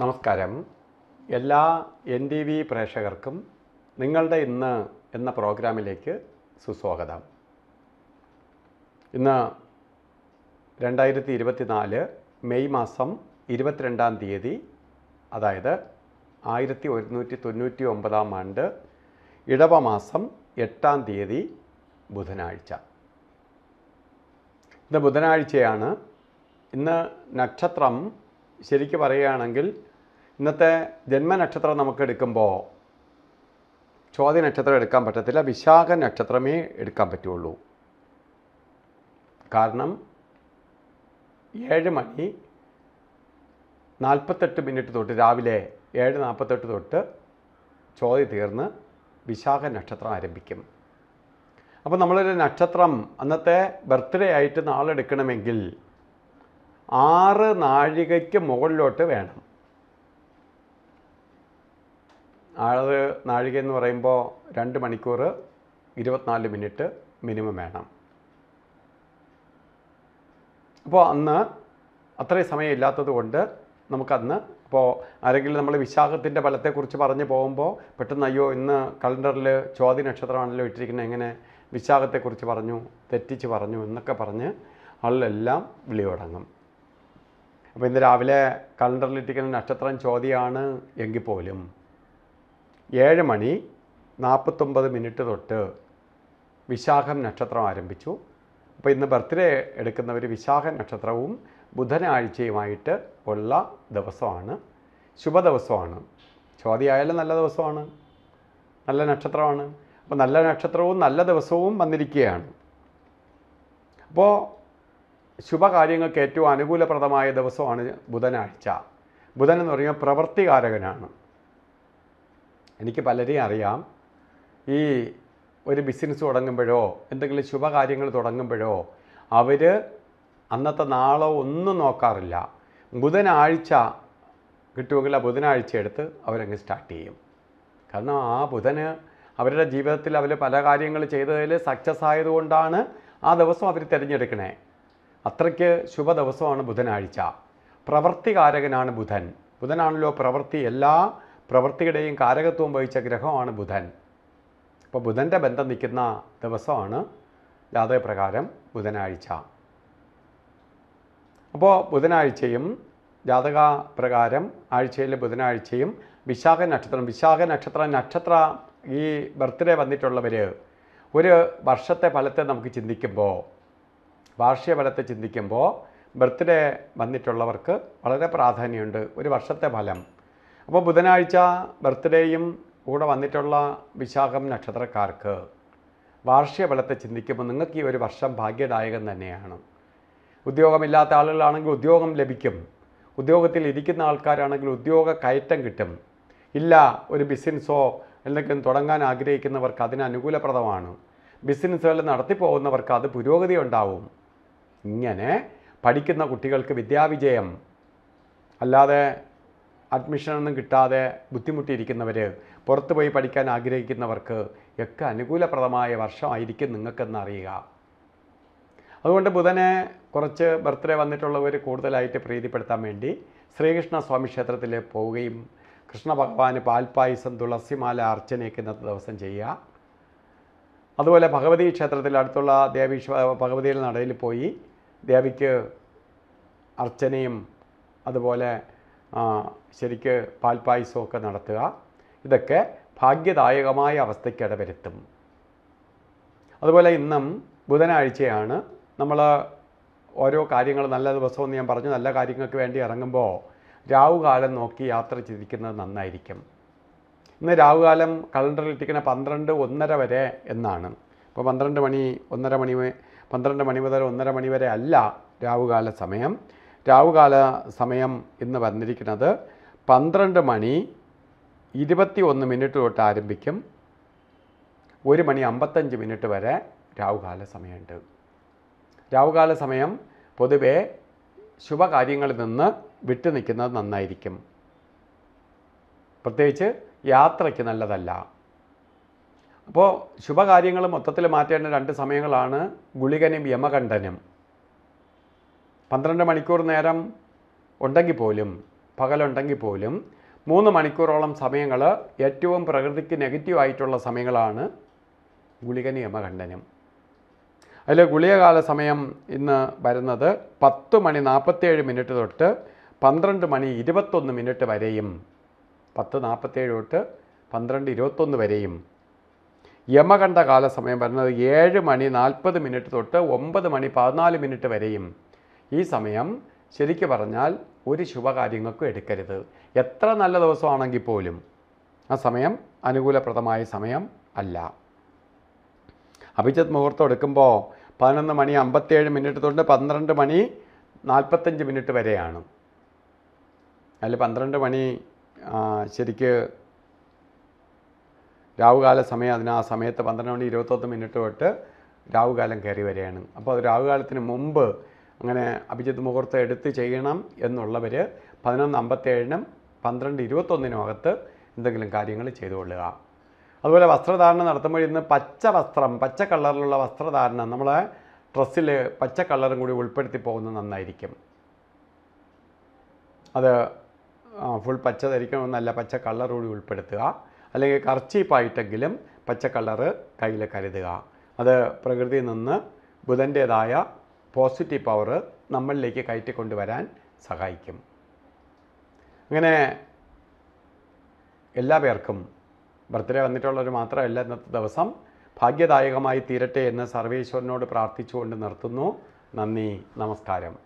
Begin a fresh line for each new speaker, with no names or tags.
നമസ്കാരം എല്ലാ N T V പ്രേക്ഷകർക്കും നിങ്ങളുടെ ഇന്ന് എന്ന പ്രോഗ്രാമിലേക്ക് സുസ്വാഗതം ഇന്ന് രണ്ടായിരത്തി ഇരുപത്തിനാല് മെയ് മാസം ഇരുപത്തിരണ്ടാം തീയതി അതായത് ആയിരത്തി ഒരുന്നൂറ്റി തൊണ്ണൂറ്റി ഒമ്പതാം ആണ്ട് ഇടവ മാസം എട്ടാം തീയതി ബുധനാഴ്ച ഇന്ന് ബുധനാഴ്ചയാണ് ഇന്ന് നക്ഷത്രം ശരിക്ക് പറയുകയാണെങ്കിൽ ഇന്നത്തെ ജന്മനക്ഷത്രം നമുക്ക് എടുക്കുമ്പോൾ ചോദ്യ നക്ഷത്രം എടുക്കാൻ പറ്റത്തില്ല വിശാഖ നക്ഷത്രമേ എടുക്കാൻ പറ്റുള്ളൂ കാരണം ഏഴ് മണി നാൽപ്പത്തെട്ട് മിനിറ്റ് തൊട്ട് രാവിലെ ഏഴ് നാൽപ്പത്തെട്ട് തൊട്ട് ചോതി തീർന്ന് വിശാഖ നക്ഷത്രം ആരംഭിക്കും അപ്പോൾ നമ്മളൊരു നക്ഷത്രം അന്നത്തെ ബർത്ത്ഡേ ആയിട്ട് നാളെടുക്കണമെങ്കിൽ ആറ് നാഴികയ്ക്ക് മുകളിലോട്ട് വേണം ആറ് നാഴിക എന്ന് പറയുമ്പോൾ രണ്ട് മണിക്കൂർ ഇരുപത്തിനാല് മിനിറ്റ് മിനിമം വേണം അപ്പോൾ അന്ന് അത്രയും സമയം ഇല്ലാത്തത് കൊണ്ട് നമുക്കന്ന് ഇപ്പോൾ ആരെങ്കിലും നമ്മൾ വിശാഖത്തിൻ്റെ ഫലത്തെക്കുറിച്ച് പറഞ്ഞു പോകുമ്പോൾ പെട്ടെന്ന് അയ്യോ ഇന്ന് കലണ്ടറിൽ ചോദ്യ നക്ഷത്രമാണല്ലോ ഇട്ടിരിക്കുന്നത് എങ്ങനെ വിശാഖത്തെക്കുറിച്ച് പറഞ്ഞു തെറ്റിച്ച് പറഞ്ഞു എന്നൊക്കെ പറഞ്ഞ് ആളിലെല്ലാം വിളിയോടങ്ങും അപ്പോൾ ഇന്ന് രാവിലെ കലണ്ടറിലിട്ടിരിക്കുന്ന നക്ഷത്രം ചോദ്യമാണ് എങ്കിൽ പോലും ഏഴ് മണി നാൽപ്പത്തൊമ്പത് മിനിറ്റ് തൊട്ട് വിശാഖം നക്ഷത്രം ആരംഭിച്ചു അപ്പോൾ ഇന്ന് ബർത്ത്ഡേ എടുക്കുന്നവർ വിശാഖ നക്ഷത്രവും ബുധനാഴ്ചയുമായിട്ട് ഉള്ള ദിവസമാണ് ശുഭ ദിവസമാണ് ചോദ്യമായാലും നല്ല ദിവസമാണ് നല്ല നക്ഷത്രമാണ് അപ്പോൾ നല്ല നക്ഷത്രവും നല്ല ദിവസവും വന്നിരിക്കുകയാണ് അപ്പോൾ ശുഭകാര്യങ്ങൾക്ക് ഏറ്റവും അനുകൂലപ്രദമായ ദിവസമാണ് ബുധനാഴ്ച ബുധൻ എന്ന് പറയുമ്പോൾ പ്രവൃത്തികാരകനാണ് എനിക്ക് പലരെയും അറിയാം ഈ ഒരു ബിസിനസ് തുടങ്ങുമ്പോഴോ എന്തെങ്കിലും ശുഭകാര്യങ്ങൾ തുടങ്ങുമ്പോഴോ അവർ അന്നത്തെ നാളോ ഒന്നും നോക്കാറില്ല ബുധനാഴ്ച കിട്ടുമെങ്കിൽ ആ ബുധനാഴ്ച എടുത്ത് അവരങ്ങ് സ്റ്റാർട്ട് ചെയ്യും കാരണം ആ ബുധന് അവരുടെ ജീവിതത്തിൽ അവർ പല കാര്യങ്ങൾ ചെയ്തതിൽ സക്സസ് ആയതുകൊണ്ടാണ് ആ ദിവസം അവർ തിരഞ്ഞെടുക്കണേ അത്രയ്ക്ക് ശുഭ ദിവസമാണ് ബുധനാഴ്ച പ്രവൃത്തികാരകനാണ് ബുധൻ ബുധനാണല്ലോ പ്രവൃത്തി എല്ലാ പ്രവൃത്തിയുടെയും കാരകത്വം വഹിച്ച ഗ്രഹമാണ് ബുധൻ അപ്പോൾ ബുധൻ്റെ ബന്ധം നിൽക്കുന്ന ദിവസമാണ് ജാതകപ്രകാരം ബുധനാഴ്ച അപ്പോൾ ബുധനാഴ്ചയും ജാതക പ്രകാരം ആഴ്ചയിലെ ബുധനാഴ്ചയും വിശാഖ നക്ഷത്രം വിശാഖ നക്ഷത്രം നക്ഷത്ര ഈ ബർത്ത്ഡേ വന്നിട്ടുള്ളവർ ഒരു വർഷത്തെ ഫലത്തെ നമുക്ക് ചിന്തിക്കുമ്പോൾ ഫലത്തെ ചിന്തിക്കുമ്പോൾ ബർത്ത്ഡേ വന്നിട്ടുള്ളവർക്ക് വളരെ പ്രാധാന്യമുണ്ട് ഒരു വർഷത്തെ ഫലം അപ്പോൾ ബുധനാഴ്ച ബർത്ത്ഡേയും കൂടെ വന്നിട്ടുള്ള വിശാഖം നക്ഷത്രക്കാർക്ക് ഫലത്തെ ചിന്തിക്കുമ്പോൾ നിങ്ങൾക്ക് ഈ ഒരു വർഷം ഭാഗ്യദായകം തന്നെയാണ് ഉദ്യോഗമില്ലാത്ത ആളുകളാണെങ്കിൽ ഉദ്യോഗം ലഭിക്കും ഉദ്യോഗത്തിൽ ഇരിക്കുന്ന ആൾക്കാരാണെങ്കിൽ ഉദ്യോഗ കയറ്റം കിട്ടും ഇല്ല ഒരു ബിസിനസ്സോ എന്തെങ്കിലും തുടങ്ങാൻ ആഗ്രഹിക്കുന്നവർക്ക് അതിന് അനുകൂലപ്രദമാണ് ബിസിനസ്സുകൾ നടത്തിപ്പോകുന്നവർക്ക് അത് പുരോഗതി ഉണ്ടാവും ഇങ്ങനെ പഠിക്കുന്ന കുട്ടികൾക്ക് വിദ്യാവിജയം അല്ലാതെ അഡ്മിഷനൊന്നും കിട്ടാതെ ബുദ്ധിമുട്ടിയിരിക്കുന്നവർ പുറത്തു പോയി പഠിക്കാൻ ആഗ്രഹിക്കുന്നവർക്ക് ഒക്കെ അനുകൂലപ്രദമായ വർഷമായിരിക്കും നിങ്ങൾക്കെന്നറിയുക അറിയുക അതുകൊണ്ട് ബുധനെ കുറച്ച് ബർത്ത്ഡേ വന്നിട്ടുള്ളവർ കൂടുതലായിട്ട് പ്രീതിപ്പെടുത്താൻ വേണ്ടി ശ്രീകൃഷ്ണ സ്വാമി ക്ഷേത്രത്തിൽ പോവുകയും കൃഷ്ണ ഭഗവാന് പാൽപ്പായസം തുളസിമാല അർച്ചനയൊക്കെ ഇന്നത്തെ ദിവസം ചെയ്യുക അതുപോലെ ഭഗവതി ക്ഷേത്രത്തിൽ അടുത്തുള്ള ദേവീശ്വ ഭഗവതിയുടെ നടയിൽ പോയി ദേവിക്ക് അർച്ചനയും അതുപോലെ ശരിക്ക് പാൽപ്പായസമൊക്കെ നടത്തുക ഇതൊക്കെ ഭാഗ്യദായകമായ അവസ്ഥയ്ക്ക് ഇടവരുത്തും അതുപോലെ ഇന്നും ബുധനാഴ്ചയാണ് നമ്മൾ ഓരോ കാര്യങ്ങൾ നല്ല ദിവസമെന്ന് ഞാൻ പറഞ്ഞു നല്ല കാര്യങ്ങൾക്ക് വേണ്ടി ഇറങ്ങുമ്പോൾ രാവുകാലം നോക്കി യാത്ര ചെയ്തിരിക്കുന്നത് നന്നായിരിക്കും ഇന്ന് രാവുകാലം കലണ്ടറിൽ ഇട്ടിരിക്കുന്ന പന്ത്രണ്ട് ഒന്നര വരെ എന്നാണ് ഇപ്പോൾ പന്ത്രണ്ട് മണി ഒന്നര മണി പന്ത്രണ്ട് മണി മുതൽ ഒന്നര മണിവരെ വരെ അല്ല രാവുകാല സമയം രാവുകാല സമയം എന്ന് വന്നിരിക്കുന്നത് പന്ത്രണ്ട് മണി ഇരുപത്തി ഒന്ന് മിനിറ്റ് തൊട്ട് ആരംഭിക്കും ഒരു മണി അമ്പത്തഞ്ച് മിനിറ്റ് വരെ രാവുകാല സമയമുണ്ട് രാവുകാല സമയം പൊതുവെ ശുഭകാര്യങ്ങളിൽ നിന്ന് വിട്ടു നിൽക്കുന്നത് നന്നായിരിക്കും പ്രത്യേകിച്ച് യാത്രയ്ക്ക് നല്ലതല്ല അപ്പോൾ ശുഭകാര്യങ്ങൾ മൊത്തത്തിൽ മാറ്റേണ്ട രണ്ട് സമയങ്ങളാണ് ഗുളികനും യമകണ്ഠനും പന്ത്രണ്ട് മണിക്കൂർ നേരം ഉണ്ടെങ്കിൽ പോലും പകലുണ്ടെങ്കിൽ പോലും മൂന്ന് മണിക്കൂറോളം സമയങ്ങൾ ഏറ്റവും പ്രകൃതിക്ക് നെഗറ്റീവായിട്ടുള്ള സമയങ്ങളാണ് ഗുളികനും യമകണ്ഠനും അതിൽ ഗുളികകാല സമയം ഇന്ന് വരുന്നത് പത്ത് മണി നാൽപ്പത്തേഴ് മിനിറ്റ് തൊട്ട് പന്ത്രണ്ട് മണി ഇരുപത്തൊന്ന് മിനിറ്റ് വരെയും പത്ത് നാൽപ്പത്തേഴ് തൊട്ട് പന്ത്രണ്ട് ഇരുപത്തൊന്ന് വരെയും യമകണ്ഠ കാലസമയം വരുന്നത് ഏഴ് മണി നാൽപ്പത് മിനിറ്റ് തൊട്ട് ഒമ്പത് മണി പതിനാല് മിനിറ്റ് വരെയും ഈ സമയം ശരിക്കു പറഞ്ഞാൽ ഒരു ശുഭകാര്യങ്ങൾക്കും എടുക്കരുത് എത്ര നല്ല ദിവസമാണെങ്കിൽ പോലും ആ സമയം അനുകൂലപ്രദമായ സമയം അല്ല അഭിജിത് മുഹൂർത്തം എടുക്കുമ്പോൾ പതിനൊന്ന് മണി അമ്പത്തേഴ് മിനിറ്റ് തൊട്ട് പന്ത്രണ്ട് മണി നാൽപ്പത്തഞ്ച് മിനിറ്റ് വരെയാണ് അതിൽ പന്ത്രണ്ട് മണി ശരിക്ക് രാവുകാല സമയം അതിന് ആ സമയത്ത് പന്ത്രണ്ട് മണി ഇരുപത്തൊന്ന് മിനിറ്റ് തൊട്ട് രാവുകാലം കയറി വരികയാണ് അപ്പോൾ അത് രാവുകാലത്തിന് മുമ്പ് അങ്ങനെ അഭിജിത്ത് മുഹൂർത്തം എടുത്ത് ചെയ്യണം എന്നുള്ളവർ പതിനൊന്ന് അമ്പത്തേഴിനും പന്ത്രണ്ട് അകത്ത് എന്തെങ്കിലും കാര്യങ്ങൾ ചെയ്തു കൊള്ളുക അതുപോലെ വസ്ത്രധാരണം നടത്തുമ്പോൾ ഇന്ന് പച്ച വസ്ത്രം പച്ച കളറിലുള്ള വസ്ത്രധാരണം നമ്മളെ ഡ്രസ്സിൽ പച്ച കളറും കൂടി ഉൾപ്പെടുത്തി പോകുന്നത് നന്നായിരിക്കും അത് ഫുൾ പച്ച ധരിക്കണമെന്നല്ല പച്ച കളറുകൂടി ഉൾപ്പെടുത്തുക അല്ലെങ്കിൽ കർച്ചീപ്പായിട്ടെങ്കിലും പച്ച കളറ് കയ്യിൽ കരുതുക അത് പ്രകൃതിയിൽ നിന്ന് ബുധൻ്റേതായ പോസിറ്റീവ് പവർ നമ്മളിലേക്ക് കയറ്റിക്കൊണ്ടുവരാൻ സഹായിക്കും അങ്ങനെ എല്ലാ പേർക്കും ബർത്ത്ഡേ വന്നിട്ടുള്ളവർ മാത്രമല്ല ഇന്നത്തെ ദിവസം ഭാഗ്യദായകമായി തീരട്ടെ എന്ന് സർവേശ്വരനോട് പ്രാർത്ഥിച്ചുകൊണ്ട് നിർത്തുന്നു നന്ദി നമസ്കാരം